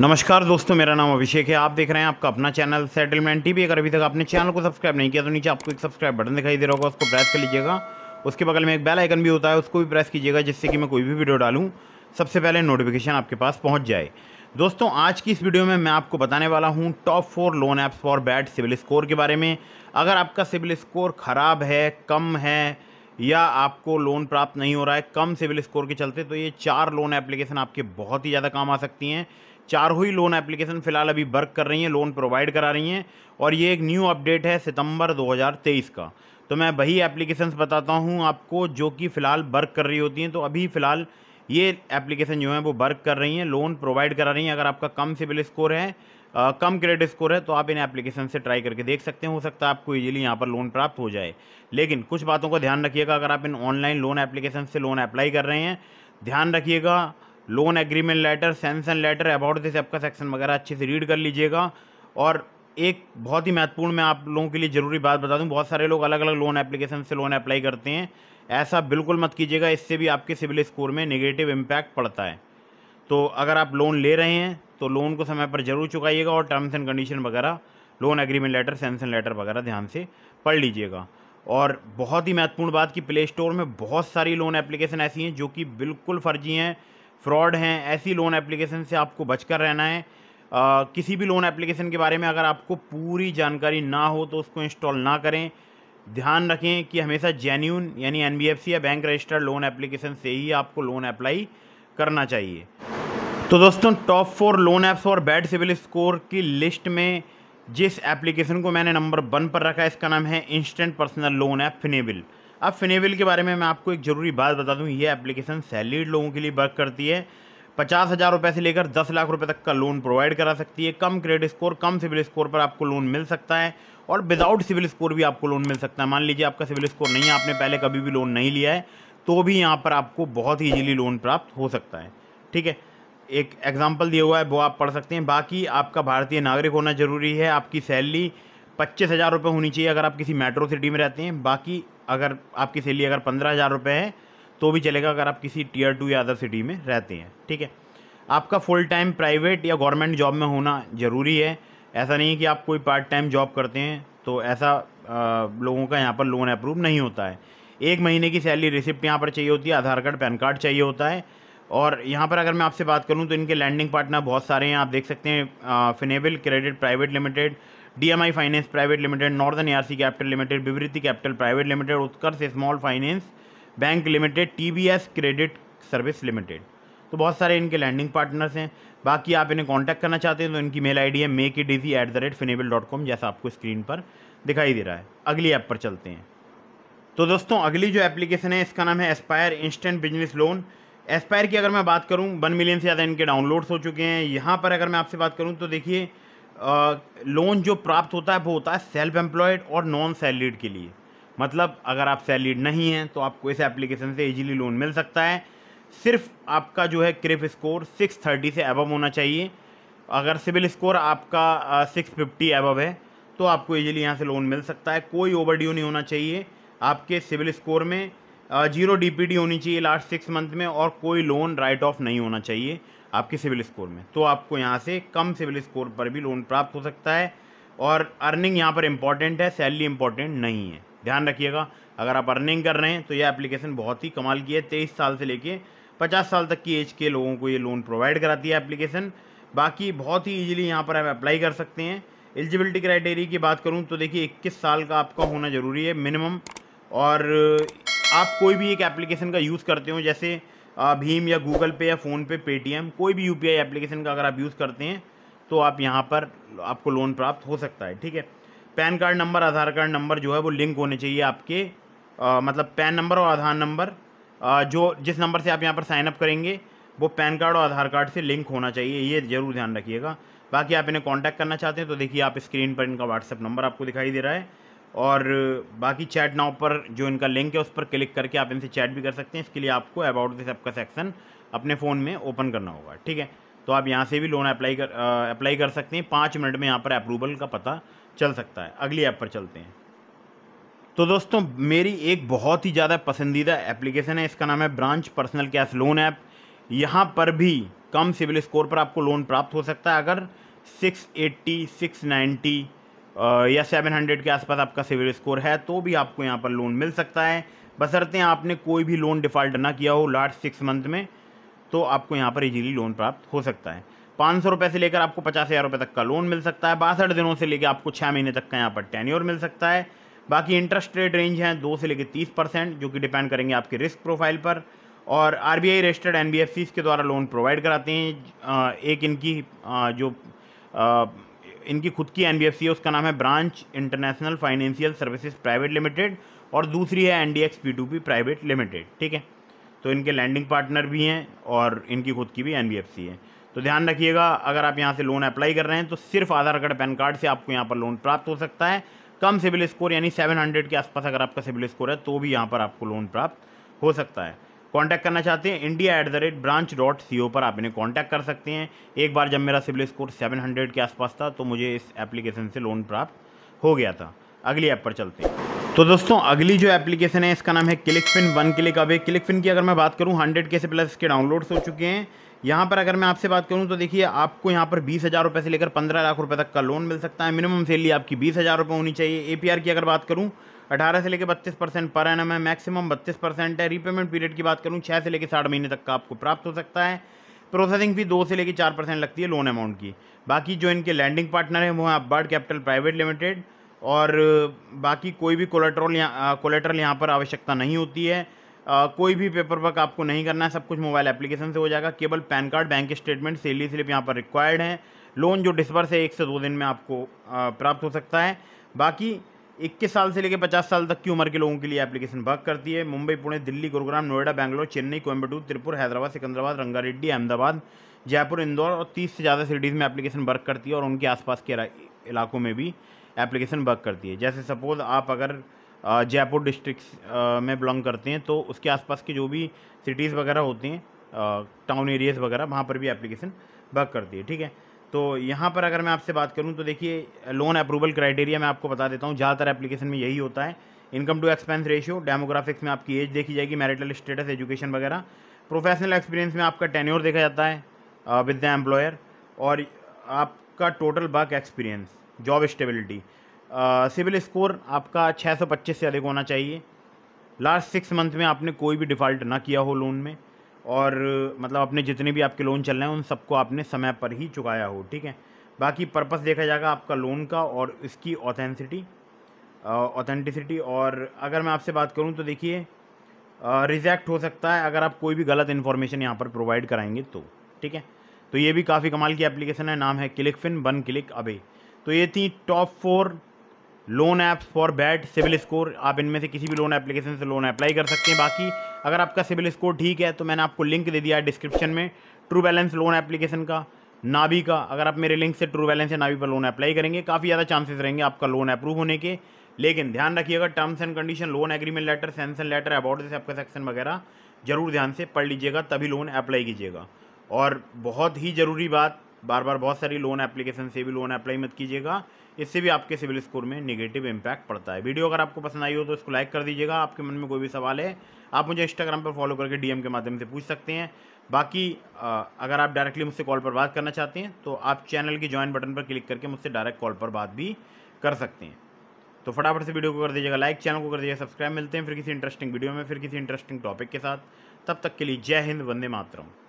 नमस्कार दोस्तों मेरा नाम अभिषेक है आप देख रहे हैं आपका अपना चैनल सेटलमेंट टीवी अगर अभी तक आपने चैनल को सब्सक्राइब नहीं किया तो नीचे आपको एक सब्सक्राइब बटन दिखाई दे रहा होगा उसको प्रेस कर लीजिएगा उसके बगल में एक बेल आइकन भी होता है उसको भी प्रेस कीजिएगा जिससे कि मैं कोई भी वीडियो डालूँ सबसे पहले नोटिफिकेशन आपके पास पहुँच जाए दोस्तों आज की इस वीडियो में मैं आपको बताने वाला हूँ top four loan apps for bad CIBIL score के बारे में अगर आपका सिविल स्कोर ख़राब है कम है या आपको लोन प्राप्त नहीं हो रहा है कम सिविल स्कोर के चलते तो ये चार लोन एप्लीकेशन आपके बहुत ही ज़्यादा काम आ सकती हैं चारों ही लोन एप्लीकेशन फ़िलहाल अभी वर्क कर रही हैं लोन प्रोवाइड करा रही हैं और ये एक न्यू अपडेट है सितंबर 2023 का तो मैं वही एप्लीकेशंस बताता हूँ आपको जो कि फ़िलहाल वर्क कर रही होती हैं तो अभी फ़िलहाल ये एप्लीकेशन जो है वो वर्क कर रही हैं लोन प्रोवाइड करा रही हैं अगर आपका कम सिविल स्कोर है आ, कम क्रेडिट स्कोर है तो आप इन एप्लीकेशन से ट्राई करके देख सकते हैं हो सकता है आपको इजीली यहाँ पर लोन प्राप्त हो जाए लेकिन कुछ बातों का ध्यान रखिएगा अगर आप इन ऑनलाइन लोन एप्लीकेशन से लोन अप्लाई कर रहे हैं ध्यान रखिएगा loan agreement letter sanction letter about this app का सेक्शन वगैरह अच्छे से रीड कर लीजिएगा और एक बहुत ही महत्वपूर्ण मैं आप लोगों के लिए ज़रूरी बात बता दूं बहुत सारे लोग अलग अलग लोन एप्लीकेशन से लोन अप्लाई करते हैं ऐसा बिल्कुल मत कीजिएगा इससे भी आपके सिविल स्कोर में नेगेटिव इम्पैक्ट पड़ता है तो अगर आप लोन ले रहे हैं तो लोन को समय पर जरूर चुकाइएगा और टर्म्स एंड कंडीशन वगैरह loan agreement letter sanction letter वगैरह ध्यान से पढ़ लीजिएगा और बहुत ही महत्वपूर्ण बात कि प्ले स्टोर में बहुत सारी लोन एप्लीकेशन ऐसी हैं जो कि बिल्कुल फर्जी हैं फ्रॉड हैं ऐसी लोन एप्लीकेशन से आपको बचकर रहना है आ, किसी भी लोन एप्लीकेशन के बारे में अगर आपको पूरी जानकारी ना हो तो उसको इंस्टॉल ना करें ध्यान रखें कि हमेशा जेन्यून यानी एन या बैंक रजिस्टर्ड लोन एप्लीकेशन से ही आपको लोन अप्लाई करना चाहिए तो दोस्तों टॉप फोर लोन ऐप्स और बैड सिविल स्कोर की लिस्ट में जिस एप्लीकेशन को मैंने नंबर वन पर रखा है इसका नाम है instant personal loan app Finnable अब फिनेविल के बारे में मैं आपको एक ज़रूरी बात बता दूँ ये एप्लीकेशन सैलरीड लोगों के लिए वर्क करती है पचास हज़ार रुपये से लेकर दस लाख रुपए तक का लोन प्रोवाइड करा सकती है कम क्रेडिट स्कोर कम सिविल स्कोर पर आपको लोन मिल सकता है और विदाउट सिविल स्कोर भी आपको लोन मिल सकता है मान लीजिए आपका सिविल स्कोर नहीं है आपने पहले कभी भी लोन नहीं लिया है तो भी यहाँ पर आपको बहुत ही ईजिली लोन प्राप्त हो सकता है ठीक है एक एग्जाम्पल दिया हुआ है वो आप पढ़ सकते हैं बाकी आपका भारतीय नागरिक होना जरूरी है आपकी सैलरी पच्चीस हज़ार रुपये होनी चाहिए अगर आप किसी मेट्रो सिटी में रहते हैं बाकी अगर आपकी सैलरी अगर पंद्रह हज़ार रुपये है तो भी चलेगा अगर आप किसी टीयर टू या अदर सिटी में रहते हैं ठीक है आपका फुल टाइम प्राइवेट या गवर्नमेंट जॉब में होना ज़रूरी है ऐसा नहीं है कि आप कोई पार्ट टाइम जॉब करते हैं तो ऐसा आ, लोगों का यहाँ पर लोन अप्रूव नहीं होता है एक महीने की सैलरी रिसिप्ट यहाँ पर चाहिए होती है आधार कार्ड पैन कार्ड चाहिए होता है और यहाँ पर अगर मैं आपसे बात करूँ तो इनके लैंडिंग पार्टनर बहुत सारे हैं आप देख सकते हैं Finnable credit private limited DMI finance private limited R ARC capital limited Vivriti capital private limited Utkarsh small finance bank limited TBS credit service limited तो बहुत सारे इनके लैंडिंग पार्टनर्स हैं बाकी आप इन्हें कॉन्टैक्ट करना चाहते हैं तो इनकी मेल आई डी है may it easy at the rate Finnable dot com जैसा आपको स्क्रीन पर दिखाई दे रहा है अगली ऐप पर चलते हैं तो दोस्तों अगली जो एप्लीकेशन है इसका नाम है Aspire instant business loan Aspire की अगर मैं बात करूँ वन मिलियन से ज़्यादा इनके डाउनलोड्स हो चुके हैं यहाँ पर अगर मैं आपसे बात करूँ तो देखिए लोन जो प्राप्त होता है वो होता है सेल्फ एम्प्लॉयड और नॉन सैलरीड के लिए मतलब अगर आप सैलरीड नहीं हैं तो आपको इस एप्लीकेशन से इजीली लोन मिल सकता है सिर्फ आपका जो है क्रिप स्कोर 630 से एबव होना चाहिए अगर सिविल स्कोर आपका सिक्स फिफ्टी एबव है तो आपको इजीली यहाँ से लोन मिल सकता है कोई ओवर नहीं होना चाहिए आपके सिविल स्कोर में जीरो डीपीडी होनी चाहिए लास्ट सिक्स मंथ में और कोई लोन राइट ऑफ नहीं होना चाहिए आपके सिविल स्कोर में तो आपको यहाँ से कम सिविल स्कोर पर भी लोन प्राप्त हो सकता है और अर्निंग यहाँ पर इम्पॉर्टेंट है सैलरी इम्पॉर्टेंट नहीं है ध्यान रखिएगा अगर आप अर्निंग कर रहे हैं तो यह एप्लीकेशन बहुत ही कमाल की है तेईस साल से लेके पचास साल तक की एज के लोगों को ये लोन प्रोवाइड कराती है एप्लीकेशन बाकी बहुत ही ईजिली यहाँ पर आप अप्लाई कर सकते हैं एलिजिबिलिटी क्राइटेरिया की बात करूँ तो देखिए इक्कीस साल का आपका होना ज़रूरी है मिनिमम और आप कोई भी एक एप्लीकेशन का यूज़ करते हो जैसे भीम या गूगल पे या फ़ोनपे पेटीएम कोई भी आई एप्लीकेशन का अगर आप यूज़ करते हैं तो आप यहाँ पर आपको लोन प्राप्त हो सकता है ठीक है PAN card number Aadhaar card number जो है वो लिंक होने चाहिए आपके आ, मतलब पैन नंबर और आधार नंबर जो जिस नंबर से आप यहाँ पर साइनअप करेंगे वो पैन कार्ड और आधार कार्ड से लिंक होना चाहिए ये ज़रूर ध्यान रखिएगा बाकी आप इन्हें कांटेक्ट करना चाहते हैं तो देखिए आप स्क्रीन पर इनका व्हाट्सअप नंबर आपको दिखाई दे रहा है और बाकी चैट नाव पर जो इनका लिंक है उस पर क्लिक करके आप इनसे चैट भी कर सकते हैं इसके लिए आपको अबाउट दिस ऐप का सेक्शन अपने फ़ोन में ओपन करना होगा ठीक है तो आप यहाँ से भी लोन अप्लाई कर अप्लाई कर सकते हैं पाँच मिनट में यहाँ पर अप्रूवल का पता चल सकता है अगली ऐप पर चलते हैं तो दोस्तों मेरी एक बहुत ही ज़्यादा पसंदीदा एप्लीकेशन है इसका नाम है Branch personal cash loan app यहाँ पर भी कम सिविल स्कोर पर आपको लोन प्राप्त हो सकता है अगर सिक्स नाइन्टी या सेवन हंड्रेड के आसपास आपका सिविल स्कोर है तो भी आपको यहाँ पर लोन मिल सकता है बसरते आपने कोई भी लोन डिफ़ॉल्ट ना किया हो लास्ट सिक्स मंथ में तो आपको यहाँ पर इजीली लोन प्राप्त हो सकता है पाँच सौ रुपये से लेकर आपको पचास हज़ार रुपये तक का लोन मिल सकता है बासठ दिनों से लेकर आपको छः महीने तक का यहाँ पर टेन्योर मिल सकता है बाकी इंटरेस्ट रेट रेंज है दो से लेकर तीस परसेंट जो कि डिपेंड करेंगे आपके रिस्क प्रोफाइल पर और R B I registered N B F Cs के द्वारा लोन प्रोवाइड कराते हैं एक इनकी जो इनकी खुद की एन है उसका नाम है Branch international financial services private limited और दूसरी है N D P two P private limited ठीक है तो इनके लैंडिंग पार्टनर भी हैं और इनकी खुद की भी एन है तो ध्यान रखिएगा अगर आप यहाँ से लोन अप्लाई कर रहे हैं तो सिर्फ आधार कार्ड पैन कार्ड से आपको यहाँ पर लोन प्राप्त हो सकता है कम सिविल स्कोर यानी 700 के आसपास अगर आपका सिविल स्कोर है तो भी यहाँ पर आपको लोन प्राप्त हो सकता है कांटेक्ट करना चाहते हैं India at the rate Branch dot C O पर आप इन्हें कांटेक्ट कर सकते हैं एक बार जब मेरा सिविल स्कोर सेवन हंड्रेड के आसपास था तो मुझे इस एप्लीकेशन से लोन प्राप्त हो गया था अगली ऐप पर चलते हैं तो दोस्तों अगली जो एप्लीकेशन है इसका नाम है क्लिकफिन वन क्लिक अब क्लिकफिन की अगर मैं बात करूँ हंड्रेड के से प्लस के डाउनलोड्स हो चुके हैं यहाँ पर अगर मैं आपसे बात करूँ तो देखिए आपको यहाँ पर बीस हज़ार रुपये से लेकर पंद्रह लाख रुपये तक का लोन मिल सकता है मिनिमम सैलरी आपकी बीस हज़ार रुपये होनी चाहिए ए की अगर बात करूँ अठारह से लेकर बत्तीस परसेंट पर एन है मैक्सिमम बत्तीस परसेंट है रीपेमेंट पीरियड की बात करूँ छः से लेकर साठ महीने तक का आपको प्राप्त हो सकता है प्रोसेसिंग फ़ी दो से लेकर चार परसेंट लगती है लोन अमाउंट की बाकी जो इनके लैंडिंग पार्टनर हैं वो हैं अपबर्ड कैपिटल प्राइवेट लिमिटेड और बाकी कोई भी कोलेट्रोल यहाँ कोलेट्रल यहाँ पर आवश्यकता नहीं होती है आ, कोई भी पेपर वर्क आपको नहीं करना है सब कुछ मोबाइल एप्लीकेशन से हो जाएगा केवल PAN card bank statement salary slip यहाँ पर रिक्वायर्ड है लोन जो डिस्पर्स है एक से दो दिन में आपको प्राप्त हो सकता है बाकी इक्कीस साल से लेकर पचास साल तक की उम्र के लोगों के लिए एप्लीकेशन वर्क करती है मुंबई पुणे दिल्ली गुरुग्राम नोएडा बैंगलोर चेन्नई कोयम्बटूर त्रिपुर हैदराबाद सिकंदराबाद रंगारेड्डी अहमदाबाद जयपुर इंदौर और तीस से ज़्यादा सिटीज़ में एप्लीकेशन वर्क करती है और उनके आसपास के इलाकों में भी एप्लीकेशन वर्क करती है जैसे सपोज़ आप अगर जयपुर डिस्ट्रिक्ट में बिलोंग करते हैं तो उसके आसपास के जो भी सिटीज़ वगैरह होती हैं टाउन एरियाज़ वगैरह वहाँ पर भी एप्लीकेशन वर्क करती है ठीक है तो यहाँ पर अगर मैं आपसे बात करूँ तो देखिए लोन अप्रूवल क्राइटेरिया मैं आपको बता देता हूँ ज़्यादातर एप्लीकेशन में यही होता है income to expense ratio demographics में आपकी एज देखी जाएगी मैरिटल स्टेटस एजुकेशन वगैरह प्रोफेशनल एक्सपीरियंस में आपका टेन्योर देखा जाता है विद द एम्प्लॉयर और आपका total work experience job stability CIBIL score आपका 625 से अधिक होना चाहिए लास्ट सिक्स मंथ में आपने कोई भी डिफ़ॉल्ट ना किया हो लोन में और मतलब अपने जितने भी आपके लोन चल रहे हैं उन सबको आपने समय पर ही चुकाया हो ठीक है बाकी पर्पस देखा जाएगा आपका लोन का और इसकी ऑथेंसिटी ऑथेंटिसिटी और अगर मैं आपसे बात करूं तो देखिए रिजेक्ट हो सकता है अगर आप कोई भी गलत इन्फॉर्मेशन यहाँ पर प्रोवाइड कराएंगे तो ठीक है तो ये भी काफ़ी कमाल की एप्लीकेशन है नाम है क्लिक फिन बन क्लिक अबे तो ये थी top four loan apps for bad CIBIL score आप इनमें से किसी भी लोन एप्लीकेशन से लोन अप्लाई कर सकते हैं बाकी अगर आपका सिविल स्कोर ठीक है तो मैंने आपको लिंक दे दिया है डिस्क्रिप्शन में ट्रू बैलेंस लोन एप्लीकेशन का नाबी का अगर आप मेरे लिंक से ट्रू बैलेंस या नाबी पर लोन अप्लाई करेंगे काफ़ी ज़्यादा चांसेस रहेंगे आपका लोन अप्रूव होने के लेकिन ध्यान रखिएगा terms and condition loan agreement letter sanction letter about this आपका सेक्शन वगैरह ज़रूर ध्यान से पढ़ लीजिएगा तभी लोन अप्लाई कीजिएगा और बहुत ही ज़रूरी बात बार बार बहुत सारी लोन एप्लीकेशन से भी लोन अप्लाई मत कीजिएगा इससे भी आपके सिविल स्कोर में निगेटिव इम्पैक्ट पड़ता है वीडियो अगर आपको पसंद आई हो तो इसको लाइक कर दीजिएगा आपके मन में कोई भी सवाल है आप मुझे इंस्टाग्राम पर फॉलो करके डीएम के माध्यम से पूछ सकते हैं बाकी अगर आप डायरेक्टली मुझसे कॉल पर बात करना चाहते हैं तो आप चैनल की ज्वाइन बटन पर क्लिक करके मुझसे डायरेक्ट कॉल पर बात भी कर सकते हैं तो फटाफट से वीडियो को कर दीजिएगा लाइक चैनल को कर दीजिएगा सब्सक्राइब मिलते हैं फिर किसी इंटरेस्टिंग वीडियो में फिर किसी इंटरेस्टिंग टॉपिक के साथ तब तक के लिए जय हिंद वंदे मातरम